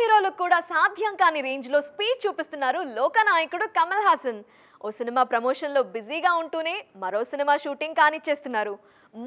హీరోలకు కూడా సాధ్యం కాని లో స్పీడ్ చూపిస్తున్నారు లోకనాయకుడు కమల్ హాసన్ ఓ సినిమా ప్రమోషన్లో బిజీగా ఉంటూనే మరో సినిమా షూటింగ్ కానిచ్చేస్తున్నారు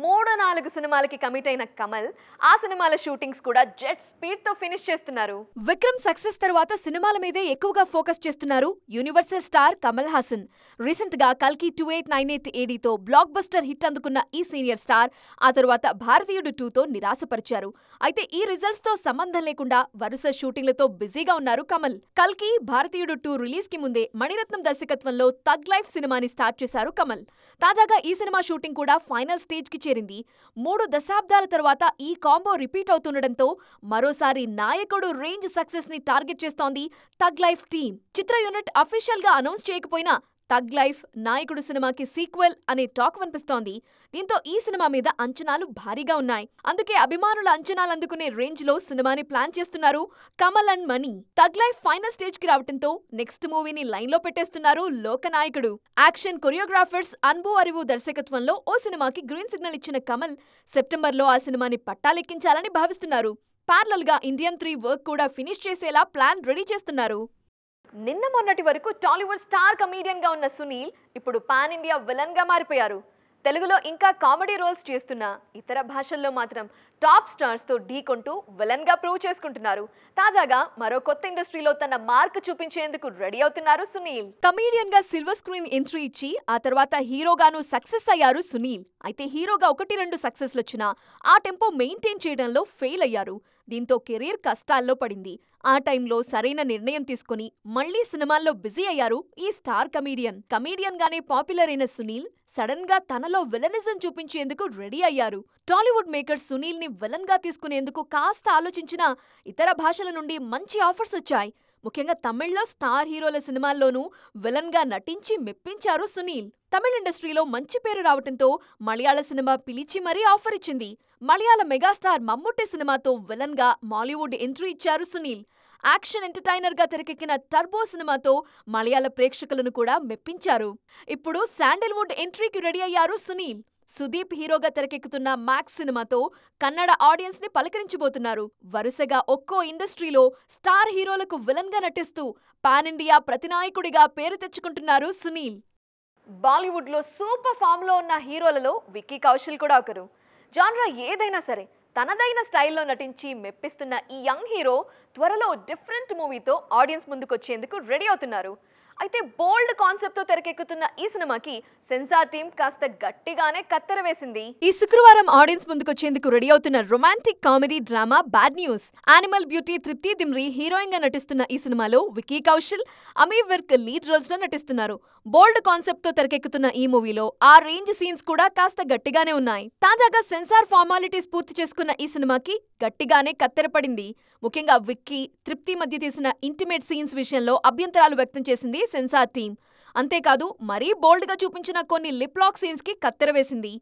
మూడు నాలుగు సినిమాలకి కమిట్ అయిన కమల్ ఆ సినిమాల షూటింగ్స్ కూడా జెట్ స్పీడ్ తో ఫినిష్ చేస్తున్నారు విక్రమ్ సక్సెస్ తర్వాత సినిమాల మీదే ఎక్కువగా ఫోకస్ చేస్తున్నారు universal star Kamal Haasan recent గా కల్కి టూ ఎయిట్ నైన్ ఎయిట్ ఏడీతో బ్లాక్ బస్టర్ హిట్ అందుకున్న ఈ సీనియర్ స్టార్ ఆ తర్వాత భారతీయుడు టూతో నిరాశపరిచారు అయితే ఈ రిజల్ట్స్ తో సంబంధం లేకుండా వరుస షూటింగ్లతో బిజీగా ఉన్నారు కమల్ కల్కి భారతీయుడు టూ రిలీజ్ కి ముందే మణిరత్నం దర్శకత్వంలో తగ్ లైఫ్ సినిమాని స్టార్ట్ చేశారు కమల్ తాజాగా ఈ సినిమా షూటింగ్ కూడా ఫైనల్ స్టేజ్ కి స్థాయికి చేరింది మూడు దశాబ్దాల తర్వాత ఈ కాంబో రిపీట్ అవుతుండడంతో మరోసారి నాయకుడు రేంజ్ సక్సెస్ని టార్గెట్ చేస్తోంది తగ్ లైఫ్ టీమ్ చిత్ర యూనిట్ అఫీషియల్గా అనౌన్స్ చేయకపోయినా తగ్ లైఫ్ నాయకుడు సినిమాకి సీక్వెల్ అనే టాక్ వినిపిస్తోంది దీంతో ఈ సినిమా మీద అంచనాలు భారీగా ఉన్నాయి అందుకే అభిమానుల అంచనాలు అందుకునే రేంజ్ లో సినిమాని ప్లాన్ చేస్తున్నారు కమల్ అండ్ మణి తగ్ లైఫ్ ఫైనల్ స్టేజ్ కి రావడంతో నెక్స్ట్ మూవీని లైన్ లో పెట్టేస్తున్నారు నాయకుడు యాక్షన్ కొరియోగ్రాఫర్స్ అన్బు అరివు దర్శకత్వంలో ఓ సినిమాకి గ్రీన్ సిగ్నల్ ఇచ్చిన కమల్ సెప్టెంబర్ లో ఆ సినిమాని పట్టాలెక్కించాలని భావిస్తున్నారు పార్లల్ గా ఇండియన్ త్రీ వర్క్ కూడా ఫినిష్ చేసేలా ప్లాన్ రెడీ చేస్తున్నారు నిన్న మొన్నటి వరకు టాలీవుడ్ స్టార్ గా ఉన్న సునీల్ ఇప్పుడు పాన్ ఇండియా విలన్ గా మారిపోయారు తెలుగులో ఇంకా కామెడీ రోల్స్ చేస్తున్న ఇతర భాషల్లో మాత్రం టాప్ స్టార్స్తో ఢీకొంటూ విలన్గా ప్రూవ్ చేసుకుంటున్నారు తాజాగా మరో కొత్త ఇండస్ట్రీలో తన మార్క్ చూపించేందుకు రెడీ అవుతున్నారు సునీల్ కమీడియన్ గా సిల్వర్ స్క్రీన్ ఎంట్రీ ఇచ్చి ఆ తర్వాత హీరోగాను సక్సెస్ అయ్యారు సునీల్ అయితే హీరోగా ఒకటి రెండు సక్సెస్లు వచ్చినా ఆ టెంపో మెయింటైన్ చేయడంలో ఫెయిల్ అయ్యారు దీంతో కెరీర్ కష్టాల్లో పడింది ఆ టైంలో సరైన నిర్ణయం తీసుకుని మళ్లీ సినిమాల్లో బిజీ అయ్యారు ఈ స్టార్ కమీడియన్ కమీడియన్ గానే పాపులర్ అయిన సునీల్ సడన్ గా తనలో విలనిజం చూపించేందుకు రెడీ అయ్యారు టాలీవుడ్ మేకర్ విలన్ గా తీసుకునేందుకు కాస్త ఆలోచించిన ఇతర భాషల నుండి మంచి ఆఫర్స్ వచ్చాయి ముఖ్యంగా తమిళ్లో స్టార్ హీరోల సినిమాల్లోనూ విలన్ గా నటించి మెప్పించారు సునీల్ తమిళ ఇండస్ట్రీలో మంచి పేరు రావటంతో మలయాళ సినిమా పిలిచి మరీ ఆఫర్ ఇచ్చింది మలయాళ మెగాస్టార్ మమ్ముట్టి సినిమాతో విలన్ గా మాలీవుడ్ ఎంట్రీ ఇచ్చారు సునీల్ యాక్షన్ ఎంటర్టైనర్ గా తెరకెక్కిన టర్బో సినిమాతో మలయాళ ప్రేక్షకులను కూడా మెప్పించారు ఇప్పుడు శాండల్వుడ్ ఎంట్రీకి రెడీ అయ్యారు సునీల్ సుదీప్ హీరోగా తెరకెక్కుతున్న మ్యాక్స్ సినిమాతో కన్నడ ఆడియన్స్ ని పలకరించబోతున్నారు వరుసగా ఒక్కో ఇండస్ట్రీలో స్టార్ హీరోలకు విలన్ గా నటిస్తూ పాన్ ఇండియా ప్రతినాయకుడిగా పేరు తెచ్చుకుంటున్నారు సునీల్ బాలీవుడ్లో సూపర్ ఫామ్లో ఉన్న హీరోలలో విక్కీ కౌశల్ కూడా ఒకరు జాన్రా ఏదైనా సరే తనదైన స్టైల్లో నటించి మెప్పిస్తున్న ఈ యంగ్ హీరో త్వరలో డిఫరెంట్ మూవీతో ఆడియన్స్ ముందుకొచ్చేందుకు రెడీ అవుతున్నారు అయితే బోల్డ్ కాన్సెప్ట్ తో తెరకెక్కుతున్న ఈ సినిమాకి సెన్సార్ టీం కాస్త గట్టిగానే కత్తెర వేసింది ఈ శుక్రవారం ఆడియన్స్ ముందుకొచ్చేందుకు రెడీ అవుతున్న romantic comedy drama bad news animal beauty Tripti Dimri heroine గా నటిస్తున్న ఈ సినిమాలో వికీ కౌశల్ అమీర్ విర్క్ లీడ్ రోజులో నటిస్తున్నారు బోల్డ్ కాన్సెప్ట్ తో తెరకెక్కుతున్న ఈ మూవీలో ఆ రేంజ్ సీన్స్ కూడా కాస్త గట్టిగానే ఉన్నాయి తాజాగా సెన్సార్ ఫార్మాలిటీస్ పూర్తి చేసుకున్న ఈ సినిమాకి గట్టిగానే కత్తెరపడింది ముఖ్యంగా విక్కీ తృప్తి మధ్య తీసిన ఇంటిమేట్ సీన్స్ విషయంలో అభ్యంతరాలు వ్యక్తం చేసింది సెన్సార్ టీం అంతేకాదు మరీ బోల్డ్గా చూపించిన కొన్ని లిప్ లాక్ సీన్స్కి కత్తెరవేసింది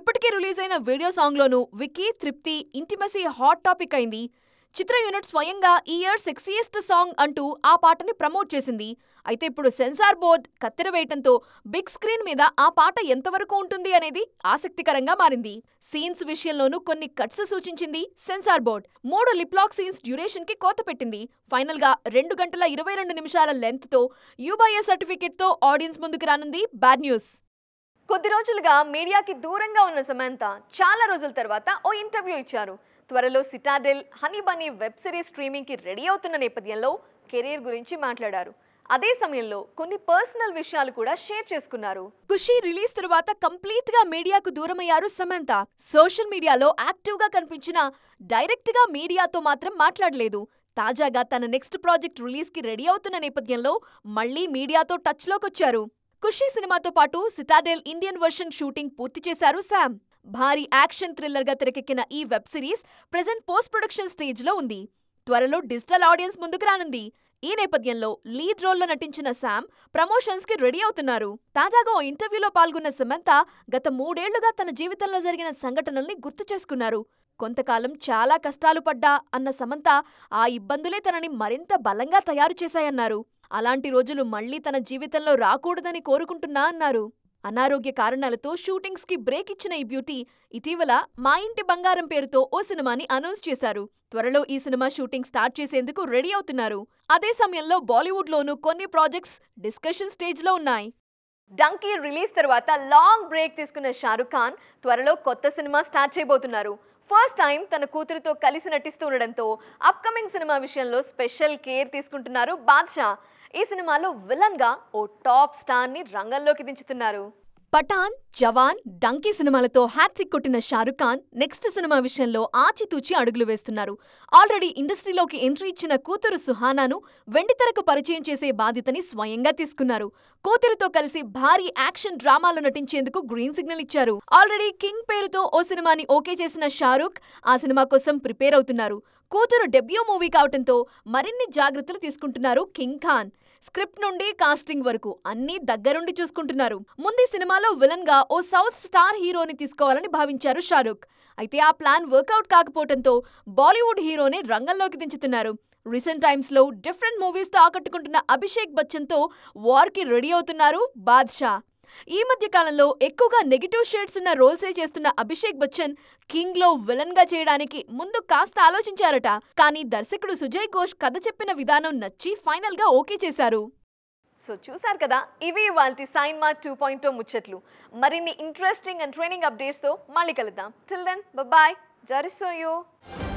ఇప్పటికే రిలీజ్ అయిన వీడియో సాంగ్లోనూ విక్కీ తృప్తి ఇంటిమసీ హాట్ టాపిక్ అయింది చిత్ర యూనిట్ స్వయంగా ఈ ఇయర్ సెక్సీయెస్ట్ సాంగ్ అంటూ ఆ పాటని ప్రమోట్ చేసింది అయితే ఇప్పుడు సెన్సార్ బోర్డ్ కత్తెర వేయటంతో బిగ్ స్క్రీన్ మీద ఆ పాట ఎంతవరకు ఉంటుంది అనేది ఆసక్తికరంగా మారింది సీన్స్ విషయంలోనూ కొన్ని కట్స్ సూచించింది సెన్సార్ బోర్డ్ మూడు లిప్లాక్ సీన్స్ డ్యూరేషన్ కి కోత పెట్టింది ఫైనల్ గా రెండు గంటల ఇరవై రెండు నిమిషాల లెంత్ తో యూబైఏ సర్టిఫికెట్ తో ఆడియన్స్ ముందుకు రానుంది బ్యాడ్ న్యూస్ కొద్ది రోజులుగా మీడియాకి దూరంగా ఉన్న సమంత చాలా రోజుల తర్వాత ఓ ఇంటర్వ్యూ ఇచ్చారు త్వరలో Citadel Honey Bunny web series స్ట్రీమింగ్కి రెడీ అవుతున్న నేపథ్యంలో కెరీర్ గురించి మాట్లాడారు అదే సమయంలో కొన్ని పర్సనల్ విషయాలు కూడా షేర్ చేసుకున్నారు ఖుషి రిలీజ్ తరువాత కంప్లీట్ గా మీడియాకు దూరమయ్యారు సమంత సోషల్ మీడియాలో యాక్టివ్ గా కనిపించిన డైరెక్ట్ గా మీడియాతో మాత్రం మాట్లాడలేదు తాజాగా తన నెక్స్ట్ ప్రాజెక్ట్ రిలీజ్ కి రెడీ అవుతున్న నేపథ్యంలో మళ్లీ మీడియాతో టచ్ లోకొచ్చారు ఖుషి సినిమాతో పాటు సిటాడెల్ ఇండియన్ వర్షన్ షూటింగ్ పూర్తి చేశారు శామ్ భారీ యాక్షన్ థ్రిల్లర్ గా తెరకెక్కిన ఈ web series present post production స్టేజ్లో ఉంది త్వరలో డిజిటల్ ఆడియన్స్ ముందుకు రానుంది ఈ నేపథ్యంలో లీడ్ రోల్లో నటించిన శామ్ ప్రమోషన్స్ కి రెడీ అవుతున్నారు తాజాగా ఓ ఇంటర్వ్యూలో పాల్గొన్న సమంత గత మూడేళ్లుగా తన జీవితంలో జరిగిన సంఘటనల్ని గుర్తు చేసుకున్నారు కొంతకాలం చాలా కష్టాలు పడ్డా అన్న సమంత ఆ ఇబ్బందులే తనని మరింత బలంగా తయారు చేశాయన్నారు అలాంటి రోజులు మళ్లీ తన జీవితంలో రాకూడదని కోరుకుంటున్నా అన్నారు అనారోగ్య కారణాలతో షూటింగ్స్కి బ్రేక్ ఇచ్చిన ఈ బ్యూటీ ఇటీవల మా ఇంటి బంగారం పేరుతో ఓ సినిమాని అనౌన్స్ చేశారు త్వరలో ఈ సినిమా షూటింగ్ స్టార్ట్ చేసేందుకు రెడీ అవుతున్నారు అదే సమయంలో బాలీవుడ్లోనూ కొన్ని ప్రాజెక్ట్స్ డిస్కషన్ స్టేజ్లో ఉన్నాయి డంకీ రిలీజ్ తర్వాత లాంగ్ బ్రేక్ తీసుకున్న షారుఖ్ ఖాన్ త్వరలో కొత్త సినిమా స్టార్ట్ చేయబోతున్నారు ఫస్ట్ టైం తన కూతురుతో కలిసి నటిస్తూ ఉండడంతో అప్కమింగ్ సినిమా విషయంలో స్పెషల్ కేర్ తీసుకుంటున్నారు బాద్షా ఈ సినిమాలో గా ఓ టాప్ స్టార్ని రంగంలోకి దించుతున్నారు పఠాన్ జవాన్ డంకీ సినిమాలతో హ్యాట్రిక్ కొట్టిన షారుఖ్ ఖాన్ నెక్స్ట్ సినిమా విషయంలో ఆచితూచి అడుగులు వేస్తున్నారు ఆల్రెడీ ఇండస్ట్రీలోకి ఎంట్రీ ఇచ్చిన కూతురు సుహానాను వెండితెరకు పరిచయం చేసే బాధ్యతని స్వయంగా తీసుకున్నారు కూతురుతో కలిసి భారీ యాక్షన్ డ్రామాలో నటించేందుకు గ్రీన్ సిగ్నల్ ఇచ్చారు ఆల్రెడీ కింగ్ పేరుతో ఓ సినిమాని ఓకే చేసిన షారుఖ్ ఆ సినిమా కోసం ప్రిపేర్ అవుతున్నారు కూతురు డెబ్యూ మూవీ కావడంతో మరిన్ని జాగ్రత్తలు తీసుకుంటున్నారు కింగ్ ఖాన్ స్క్రిప్ట్ నుండి కాస్టింగ్ వరకు అన్నీ దగ్గరుండి చూసుకుంటున్నారు ముందు సినిమాలో విలన్ గా ఓ సౌత్ స్టార్ హీరోని తీసుకోవాలని భావించారు షారుఖ్ అయితే ఆ ప్లాన్ వర్కౌట్ కాకపోవడంతో బాలీవుడ్ హీరోని రంగంలోకి దించుతున్నారు రీసెంట్ టైమ్స్లో డిఫరెంట్ మూవీస్తో ఆకట్టుకుంటున్న అభిషేక్ బచ్చన్ వార్ వార్కి రెడీ అవుతున్నారు బాద్షా ఈ మధ్య కాలంలో ఎక్కువగా నెగిటివ్ షేడ్స్ ఉన్న రోల్సే చేస్తున్న అభిషేక్ బచ్చన్ కింగ్ లో విలన్ గా చేయడానికి ముందు కాస్త ఆలోచించారట కానీ దర్శకుడు సుజయ్ ఘోష్ కథ చెప్పిన విధానం నచ్చి ఫైనల్ గా ఓకే చేశారు సో చూసారు కదా ఇవి ఇవాళ సైన్మా టూ పాయింట్ ముచ్చట్లు మరిన్ని ఇంట్రెస్టింగ్ అండ్ ట్రైనింగ్ అప్డేట్స్తో మళ్ళీ కలుద్దాం టిల్ దెన్ బాయ్ జరిసోయో